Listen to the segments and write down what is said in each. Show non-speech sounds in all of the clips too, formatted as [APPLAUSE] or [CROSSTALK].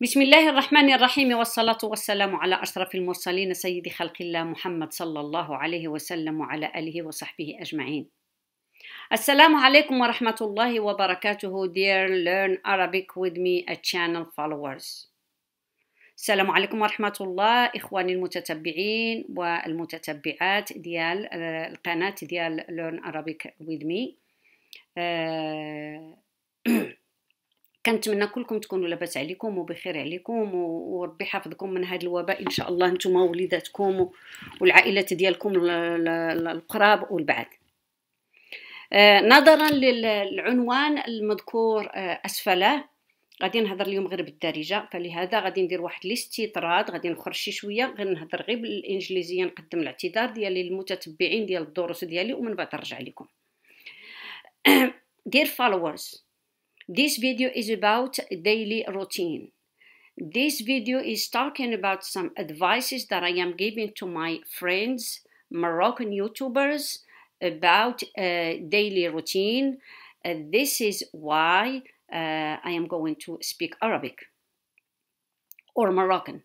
بسم الله الرحمن الرحيم والصلاة والسلام على أشرف المرسلين سيد خلق الله محمد صلى الله عليه وسلم وعلى آله وصحبه أجمعين السلام عليكم ورحمة الله وبركاته Dear Learn Arabic with me a channel followers السلام عليكم ورحمة الله إخواني المتتبعين والمتتبعات ديال آه، القناة ديال Learn Arabic with me آه، [CLEARS THROAT] كنتمنى كلكم تكونوا لاباس عليكم وبخير عليكم وربي يحفظكم من هذا الوباء ان شاء الله نتوما ووليداتكم والعائلات ديالكم القراب والبعاد آه، نظرا للعنوان المذكور آه، اسفله غادي نهضر اليوم غير بالدارجه فلهذا غادي ندير واحد الاستطراد غادي نخرج شي شويه غير نهضر غير بالانجليزيه نقدم الاعتذار ديالي للمتتبعين ديال الدروس ديالي ومن بعد نرجع لكم دير [COUGHS] فالورز This video is about daily routine. This video is talking about some advices that I am giving to my friends, Moroccan YouTubers, about uh, daily routine. Uh, this is why uh, I am going to speak Arabic or Moroccan.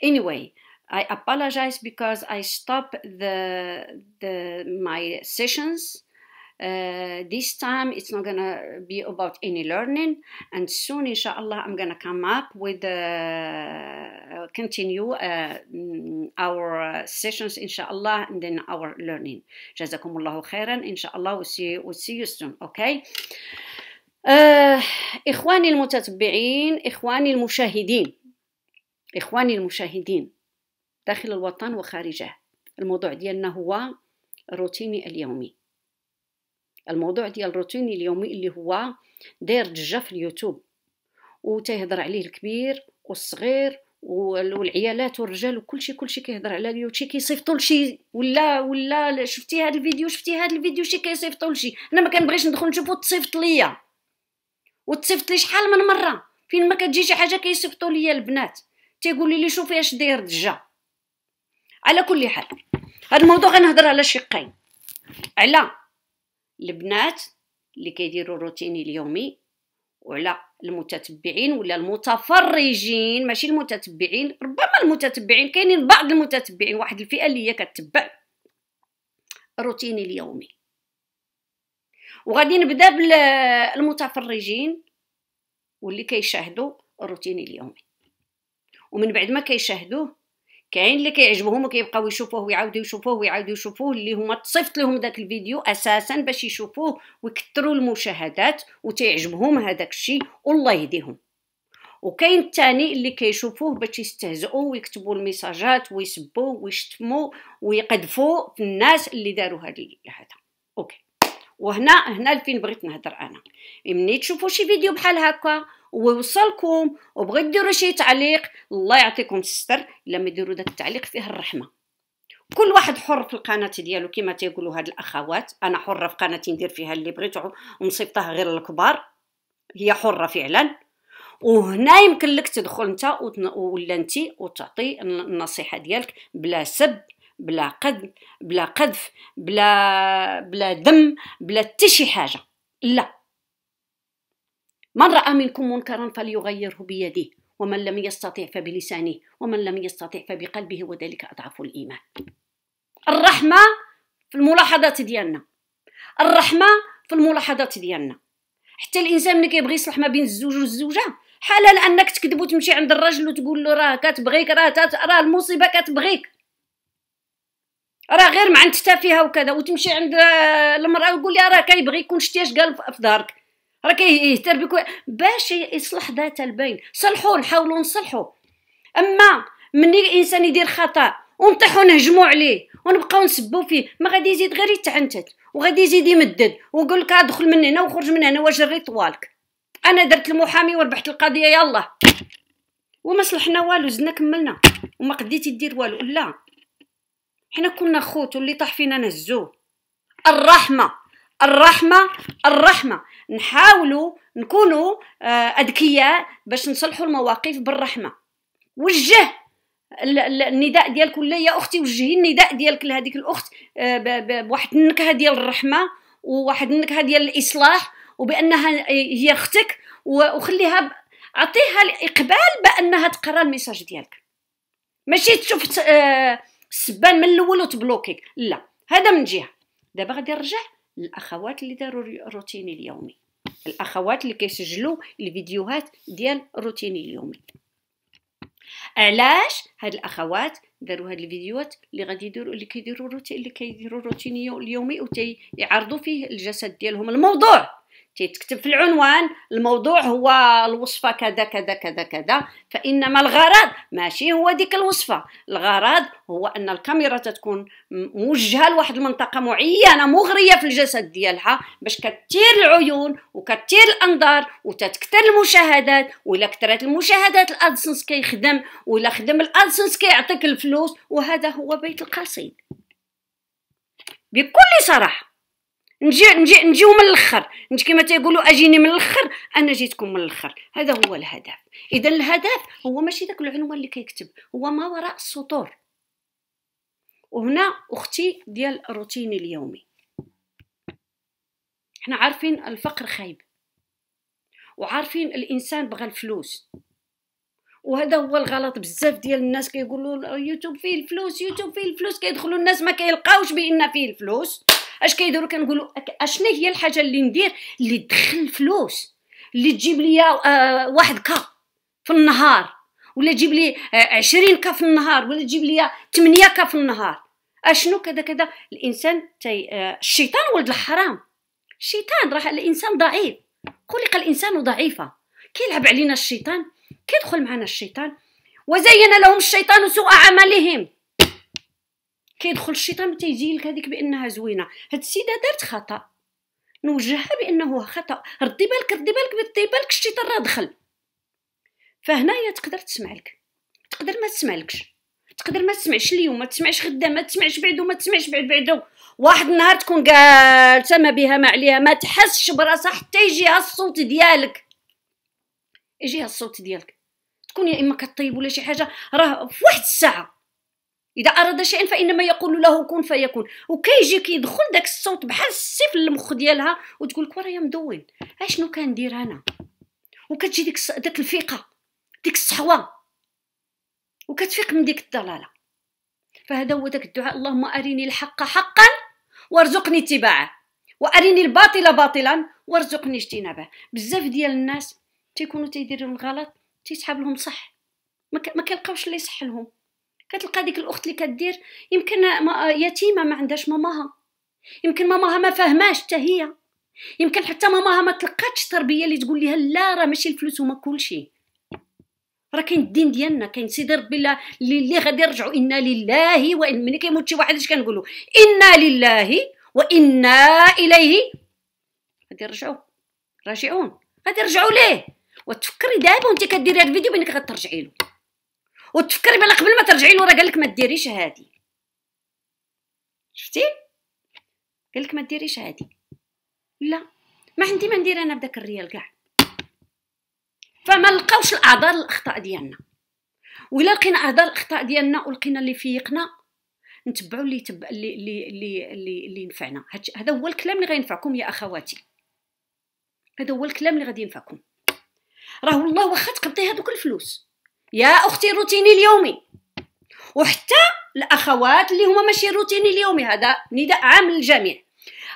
Anyway, I apologize because I stop the, the my sessions Uh, this time it's not gonna be about any learning and soon inshallah I'm gonna come up with uh, continue uh, our sessions inshallah and then our learning jazakumullahu khairan inshallah we'll see, you, we'll see you soon okay إخواني المتتبعين إخواني المشاهدين إخواني المشاهدين داخل الوطن وخارجه الموضوع ديالنا هو روتيني اليومي الموضوع ديال روتيني اليومي اللي هو داير ضجه في اليوتيوب وتيهضر عليه الكبير والصغير والعيالات والرجال وكلشي كلشي كيهضر على اليوتيوب كيصيفطوا لشي ولا ولا شفتي هذا الفيديو شفتي هذا الفيديو شي كيصيفطوا لشي انا ما كنبغيش ندخل نشوفو تصيفط ليا وتصيفط لي شحال من مره فين ما كتجي شي حاجه كيصيفطوا ليا البنات تيقول لي شوفي اش داير دجا على كل حال هذا الموضوع غنهضر على شقين على البنات اللي كيديروا الروتين اليومي وعلى المتتبعين ولا المتفرجين ماشي المتتبعين ربما المتتبعين كاينين بعض المتتبعين واحد الفئه اللي هي كتبع الروتين اليومي وغادي نبدا بالمتفرجين واللي كيشاهدوا الروتين اليومي ومن بعد ما كيشاهدوه كاين اللي كيعجبهم وكيبقاو يشوفوه ويعاودوا يشوفوه ويعاودوا يشوفوه اللي هما تصيفط لهم داك الفيديو اساسا باش يشوفوه ويكثروا المشاهدات وتيعجبهم هذاك الشيء والله يهديهم وكاين الثاني اللي كيشوفوه باش يستهزئوا ويكتبوا الميساجات ويسبوا ويشتموا ويقذفوا في الناس اللي داروا هذا هذا اوكي وهنا هنا فين بغيت نهضر انا ملي تشوفوا شي فيديو بحال هكا ووصلكم وبغيت ديروا شي تعليق الله يعطيكم الستر الا ما ديروا داك التعليق فيه الرحمه كل واحد حر في القناه ديالو كما تيقولوا هاد الاخوات انا حره في قناتي ندير فيها اللي بغيت ومصيفطها غير للكبار هي حره فعلا وهنا يمكن لك تدخل انت ولا انت وتعطي النصيحه ديالك بلا سب بلا قذف بلا قذف بلا بلا دم بلا حتى شي حاجه لا من رأى منكم منكرا فليغيره بيده ومن لم يستطع فبلسانه ومن لم يستطع فبقلبه وذلك أضعف الإيمان الرحمة في الملاحظات ديالنا الرحمة في الملاحظات ديالنا حتى الانسان ملي كيبغي يصلح ما بين الزوج والزوجه حالة انك تكذب وتمشي عند الراجل وتقول له راه كتبغيك راه راه المصيبه كتبغيك راه غير معنتتها فيها وكذا وتمشي عند المراه وتقول لها راه كيبغيك كون اش قال في دارك راه كيهتر بك باش يصلح ذات البين صلحوا نحاولوا نصلحوا اما ملي الانسان يدير خطا ونطيحوا نهجموا عليه ونبقاو نسبوا فيه ما غادي يزيد غير يتعنتت وغادي يزيد يمدد ويقول لك ادخل آه، من هنا وخرج من هنا وجري طوالك انا درت المحامي وربحت القضيه يلا وما صلحنا والو زدنا كملنا وما قديتي دير والو لا حنا كنا خوت واللي طاح فينا نهزوه الرحمه الرحمة الرحمة نحاولوا نكونوا آه، أذكياء باش نصلحوا المواقف بالرحمة وجه النداء ديالك ولا يا اختي وجهي النداء ديالك لهذيك الاخت آه، بواحد النكهه ديال الرحمه وواحد النكهه ديال الاصلاح وبانها هي اختك وخليها اعطيها الاقبال بانها تقرا الميساج ديالك ماشي تشوف آه، السبان من الاول وتبلوكيك لا هذا من جهه دابا غادي نرجع الاخوات اللي داروا الروتين اليومي الاخوات اللي كيسجلوا الفيديوهات ديال الروتين اليومي علاش هاد الاخوات داروا هاد الفيديوهات اللي غادي يديروا اللي كيديروا الروتين اللي كيديروا الروتين اليومي وتيعرضوا فيه الجسد ديالهم الموضوع تيتكتب في العنوان الموضوع هو الوصفة كذا كذا كذا كذا فإنما الغرض ماشي هو ديك الوصفة الغرض هو أن الكاميرا تتكون موجهة لواحد المنطقة معينة مغرية في الجسد ديالها باش كتير العيون وكتير الأنظار وتتكتر المشاهدات وإلا كثرت المشاهدات الأدسنس كيخدم وإلا خدم الأدسنس كيعطيك الفلوس وهذا هو بيت القصيد بكل صراحة نجي نجي نجيو من الاخر نجي كما تيقولوا اجيني من الاخر انا جيتكم من الاخر هذا هو الهدف اذا الهدف هو ماشي داك العنوان اللي كيكتب هو ما وراء السطور وهنا اختي ديال روتيني اليومي حنا عارفين الفقر خايب وعارفين الانسان بغى الفلوس وهذا هو الغلط بزاف ديال الناس كيقولوا كي يوتيوب فيه الفلوس يوتيوب فيه الفلوس كيدخلوا الناس ما كيلقاوش بان فيه الفلوس اش كيديروا كنقولوا اشنو هي الحاجه اللي ندير اللي تدخل فلوس اللي تجيب لي آه، واحد كا في النهار ولا تجيب لي 20 آه، كا في النهار ولا تجيب لي 8 كا في النهار اشنو كذا كذا الانسان تي آه، الشيطان ولد الحرام الشيطان راه الانسان ضعيف خلق الانسان ضعيفا كيلعب علينا الشيطان كيدخل معنا الشيطان وزين لهم الشيطان سوء عملهم كيدخل الشيطان تيجي لك هذيك بانها زوينه هاد السيده دارت خطا نوجهها بانه خطا ردي بالك ردي بالك ردي بالك الشيطان راه دخل فهنايا تقدر تسمع لك تقدر ما لكش تقدر ما تسمعش اليوم ما تسمعش غدا ما تسمعش بعدو ما تسمعش بعد بعدو واحد النهار تكون جالسه ما بها ما عليها ما تحسش براسها حتى يجيها الصوت ديالك يجيها الصوت ديالك تكون يا اما كطيب ولا شي حاجه راه في واحد الساعه اذا اراد شيئا فانما يقول له كن فيكون وكيجي كيدخل داك الصوت بحال السيف للمخ ديالها وتقول لك ورايا مدون اشنو كندير انا وكتجي ديك داك الفيقه ديك الصحوه وكتفيق من ديك الضلاله فهذا هو داك الدعاء اللهم اريني الحق حقا وارزقني اتباعه واريني الباطل باطلا وارزقني اجتنابه بزاف ديال الناس تيكونوا تيديروا الغلط تيسحب لهم صح ما كيلقاوش اللي يصح لهم كتلقى ديك الاخت اللي كدير يمكن يتيمه ما عندهاش ماماها يمكن ماماها ما فاهماش حتى هي يمكن حتى ماماها ما تلقاتش التربيه اللي تقول لها لا راه ماشي الفلوس هما كلشي راه كاين الدين ديالنا كاين سيدي ربي اللي اللي غادي يرجعوا انا لله وان ملي كيموت شي واحد اش كنقولوا انا لله وانا اليه غادي يرجعوا راجعون غادي يرجعوا ليه وتفكري دابا وانت كديري هذا الفيديو بانك غترجعي له وتفكري بان قبل ما ترجعي لورا قال لك ما ديريش هادي شفتي قال لك ما ديريش هادي لا ما عندي ما ندير انا بداك الريال كاع فما لقاوش الاعذار الاخطاء ديالنا ولا لقينا اعذار الاخطاء ديالنا ولقينا اللي فيقنا نتبعوا اللي يتبع اللي اللي اللي اللي ينفعنا هذا هو الكلام اللي غينفعكم يا اخواتي هذا هو الكلام اللي غادي ينفعكم راه والله واخا تقضي هذوك الفلوس يا اختي روتيني اليومي وحتى الاخوات اللي هما ماشي روتيني اليومي هذا نداء عام للجميع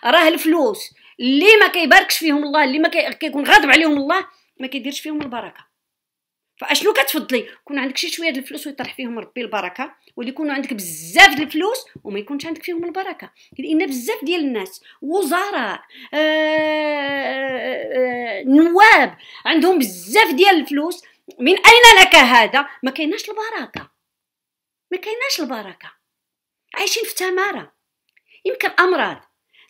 راه الفلوس اللي ما كيباركش فيهم الله اللي ما كيكون غاضب عليهم الله ما كيديرش فيهم البركه فاشنو كتفضلي يكون عندك شي شويه الفلوس ويطرح فيهم ربي البركه واللي يكونوا عندك بزاف د الفلوس وما يكونش عندك فيهم البركه لان بزاف ديال الناس وزراء آآ آه، آآ آه، آه، نواب عندهم بزاف ديال الفلوس من اين لك هذا ما كايناش البركه ما كايناش البركه عايشين في تماره يمكن امراض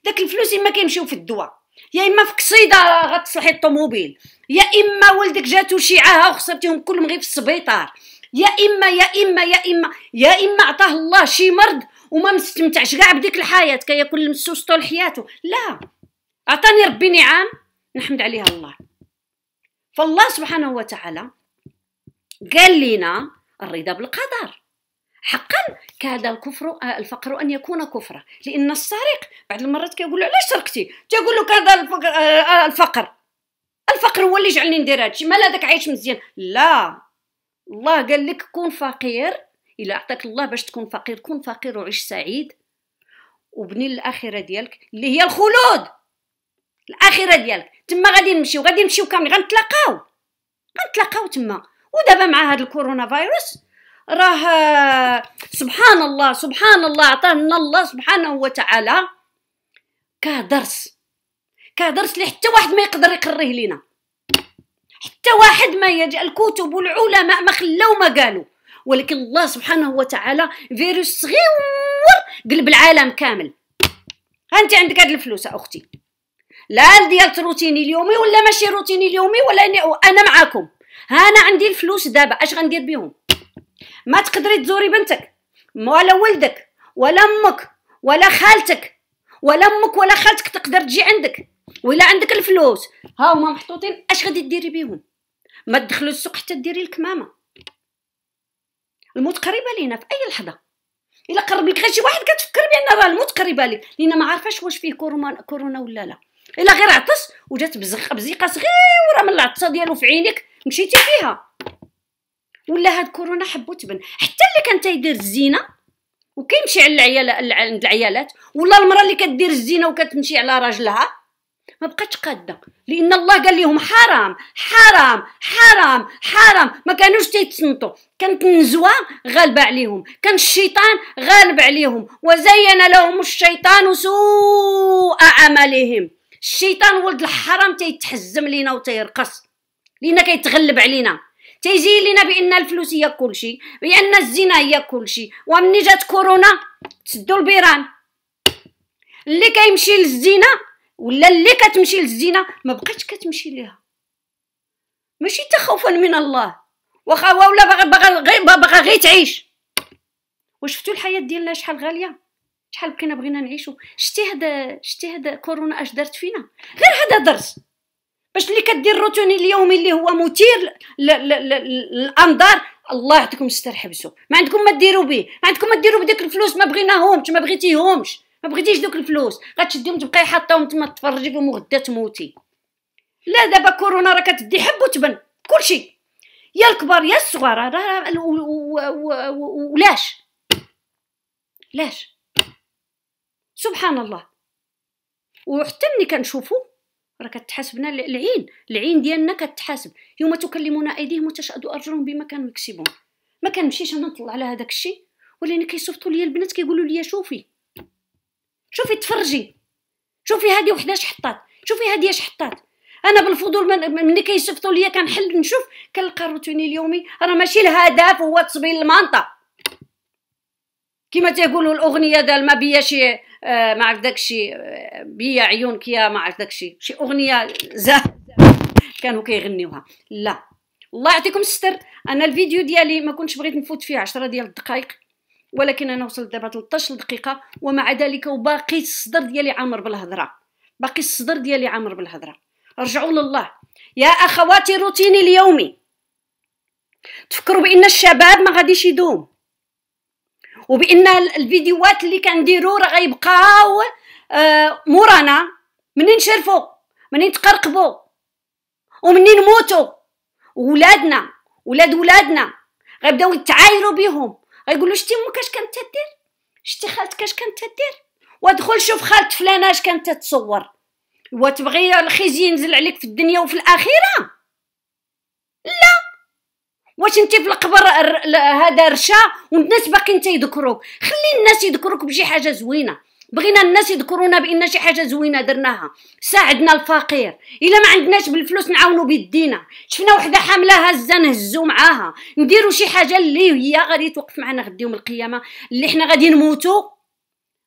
داك الفلوس اما كيمشيو في الدواء يا اما في قصيده غتصلحي الطوموبيل يا اما ولدك جاتو شيعاها وخسرتيهم كلهم غير في السبيطار يا اما يا اما يا اما يا اما عطاه الله شي مرض وما مستمتعش كاع بديك الحياه كياكل المسوس طول حياته لا عطاني ربي نعام نحمد عليها الله فالله سبحانه وتعالى قال لنا الرضا بالقدر حقا كاد الكفر آه، الفقر ان يكون كفرا لان السارق بعض المرات كيقول له علاش سرقتي تيقول له كذا آه، آه، الفقر الفقر هو اللي جعلني ندير هادشي مال هذاك عايش مزيان لا الله قال لك كون فقير الا عطاك الله باش تكون فقير كون فقير وعيش سعيد وبني الاخره ديالك اللي هي الخلود الاخره ديالك تما غادي نمشيو غادي نمشيو كامل غنتلاقاو غنتلاقاو تما ودابا مع هذا الكورونا فيروس راه سبحان الله سبحان الله عطانا الله سبحانه وتعالى كدرس كدرس اللي حتى واحد ما يقدر يقريه لينا حتى واحد ما يجي الكتب والعلماء ما خلاو ما قالوا ولكن الله سبحانه وتعالى فيروس صغير قلب العالم كامل انت عندك هاد الفلوس اختي لا ديال روتيني اليومي ولا ماشي روتيني اليومي ولا انا معاكم ها انا عندي الفلوس دابا اش غندير بهم ما تقدري تزوري بنتك ولا ولدك ولا امك ولا خالتك ولا امك ولا خالتك تقدر تجي عندك ولا عندك الفلوس ها هما محطوطين اش غادي ديري بهم ما تدخلوا السوق حتى ديري الكمامه الموت قريبه لينا في اي لحظه الا قرب لك غير شي واحد كتفكر بان راه الموت قريبه لك لان ما عارفاش واش فيه كورونا كورونا ولا لا الا غير عطس وجات بزقه بزيقه صغيره من العطسه ديالو في عينك مشيتي فيها ولا هاد كورونا حبو تبن حتى اللي كان تيدير الزينه وكيمشي على العيال عند العيالات ولا المراه اللي كدير الزينه وكتمشي على راجلها ما بقاتش قاده لان الله قال لهم حرام حرام حرام حرام ما كانوش تيتسنطوا كانت النزوه غالبه عليهم كان الشيطان غالب عليهم وزين لهم الشيطان سوء عملهم الشيطان ولد الحرام تيتحزم لينا وتيرقص لان كيتغلب علينا تيجي لينا بان الفلوس هي كلشي بان الزنا هي كلشي ومني جات كورونا تسدوا البيران اللي كيمشي للزنا ولا اللي كتمشي للزنا ما بقيتش كتمشي ليها ماشي تخوفا من الله واخا ولا باغا باغا غير باغا غير تعيش وشفتوا الحياه ديالنا شحال غاليه شحال بقينا بغينا نعيشوا شتي هذا شتي هذا كورونا اش دارت فينا غير هذا درس باش اللي كدير الروتين اليومي اللي هو مثير للانظار الله يعطيكم الستر حبسوا ما عندكم ما ديروا به ما عندكم ما ديروا بديك الفلوس ما بغيناهمش ما بغيتيهمش ما بغيتيش دوك الفلوس غتشديهم تبقاي حاطاهم تما تفرجي فيهم وغدا تموتي لا دابا كورونا راه كتدي حب وتبن كلشي يا الكبار يا الصغار راه ولاش لاش سبحان الله وحتى ملي كنشوفو راه كتحاسبنا العين العين ديالنا كتحاسب يوم تكلمون ايديهم وتشهد ارجلهم بما كانوا يكسبون ما كنمشيش انا نطلع على هذاك الشيء ولكن كيصيفطوا ليا البنات كيقولوا ليا شوفي شوفي تفرجي شوفي هذه وحده اش حطات شوفي هذه اش حطات انا بالفضول من ملي كيصيفطوا ليا كنحل نشوف كنلقى الروتيني اليومي راه ماشي الهدف هو تصبيل المنطقه كما تيقولوا الاغنيه ديال ما بياش آه، ما عرف داكشي آه، بيا عيونك يا ما عرف داكشي شي اغنيه زاهده كانوا كيغنيوها لا الله يعطيكم الستر انا الفيديو ديالي ما كنتش بغيت نفوت فيه 10 ديال الدقائق ولكن انا وصلت دابا 13 دقيقه ومع ذلك وباقي الصدر ديالي عامر بالهضره باقي الصدر ديالي عامر بالهضره رجعوا لله يا اخواتي روتيني اليومي تفكروا بان الشباب ما غاديش يدوم وبان الفيديوهات اللي كنديرو راه غيبقاو آه، مورانا منين نشرفوا منين تقرقبوا ومنين نموتوا ولادنا ولاد ولادنا غيبداو يتعايروا بهم غيقولوا شتي امك اش كانت تدير شتي خالتك اش كانت تدير وادخل شوف خالت فلانه اش كانت تتصور وتبغي الخزي ينزل عليك في الدنيا وفي الاخره واش انت في القبر هذا رشا والناس باقيين تيذكروك خلي الناس يذكروك بشي حاجه زوينه بغينا الناس يذكرونا بان شي حاجه زوينه درناها ساعدنا الفقير الا ما عندناش بالفلوس نعاونو بيدينا شفنا وحده حامله هزه نهزو معاها نديرو شي حاجه اللي هي غادي توقف معنا غدي يوم القيامه اللي حنا غادي نموتو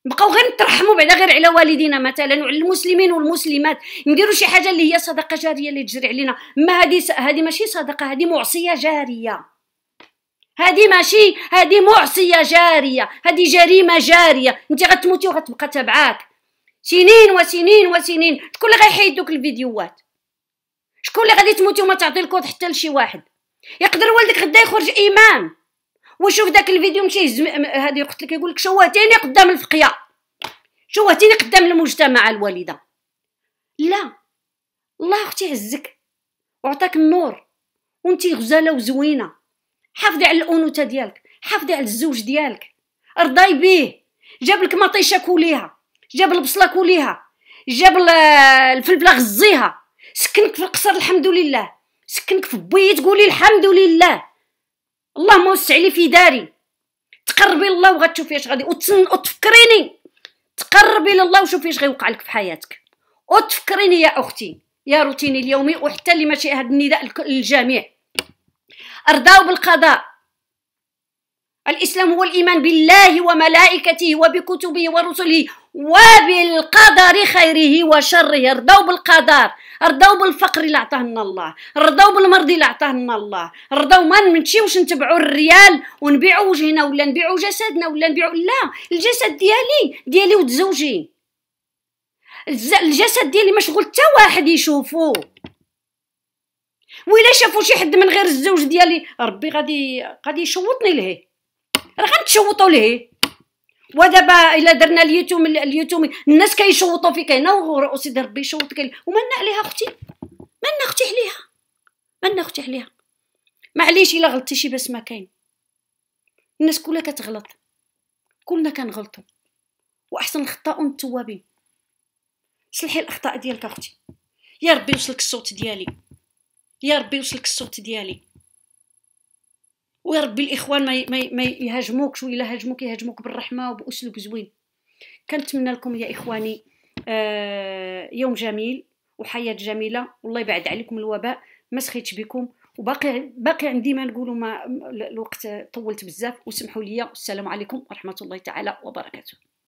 نبقاو غير نترحموا بعدا غير على والدينا مثلا وعلى المسلمين والمسلمات نديروا شي حاجه اللي هي صدقه جاريه اللي تجري علينا ما هذه س... هذه ماشي صدقه هذه معصيه جاريه هذه ماشي هذه معصيه جاريه هذه جريمه جاريه انت غتموتي وغتبقى تبعاك سنين وسنين وسنين شكون اللي غيحيد دوك الفيديوهات شكون اللي غادي تموتي وما تعطي الكود حتى لشي واحد يقدر والدك غدا يخرج امام وشوف داك الفيديو مشى يهز هادي قلت لك يقول لك شوهتيني قدام الفقيه شوهتيني قدام المجتمع الوالده لا الله اختي عزك وعطاك النور وانت غزاله وزوينه حافظي على الانوثه ديالك حافظي على الزوج ديالك رضاي بيه جاب لك مطيشه كوليها جاب البصله كوليها جاب الفلفله غزيها سكنك في القصر الحمد لله سكنك في بويه تقولي الحمد لله اللهم وسع لي في داري تقربي لله وغتشوفي اش غادي وتفكريني تقربي لله وشوفي اش غيوقع لك في حياتك وتفكريني يا اختي يا روتيني اليومي وحتى اللي ماشي هذا النداء للجميع ارضاو بالقضاء الاسلام هو الايمان بالله وملائكته وبكتبه ورسله وبالقدر خيره وشره رضوا بالقدر رضوا بالفقر اللي عطاهنا الله رضوا بالمرض اللي عطاهنا الله رضوا ما نمشيوش نتبعوا الريال ونبيعوا وجهنا ولا نبيعوا جسدنا ولا نبيعوا لا الجسد ديالي ديالي وتزوجي الجسد ديالي مشغول حتى واحد يشوفو ويلا شافو شي حد من غير الزوج ديالي ربي غادي غادي يشوطني لهيه راه غنتشوطو لهيه ودابا الا درنا اليوتيوب اليوتيوب الناس كيشوطوا فيك هنا وسيدي ربي يشوطك ومالنا عليها اختي مالنا اختي عليها مالنا اختي عليها معليش الا غلطتي شي بس ما كاين الناس كلها كتغلط كلنا كنغلطوا واحسن الخطاؤون التوابين صلحي الاخطاء ديالك اختي يا ربي يوصلك الصوت ديالي يا ربي يوصلك الصوت ديالي ويا ربي الاخوان ما ما يهاجموكش والا هاجموك يهاجموك بالرحمه وباسلوب زوين كنتمنى لكم يا اخواني آه، يوم جميل وحياه جميله والله يبعد عليكم الوباء ما سخيتش بكم وباقي باقي عندي ما نقولوا ما الوقت طولت بزاف وسمحوا لي والسلام عليكم ورحمه الله تعالى وبركاته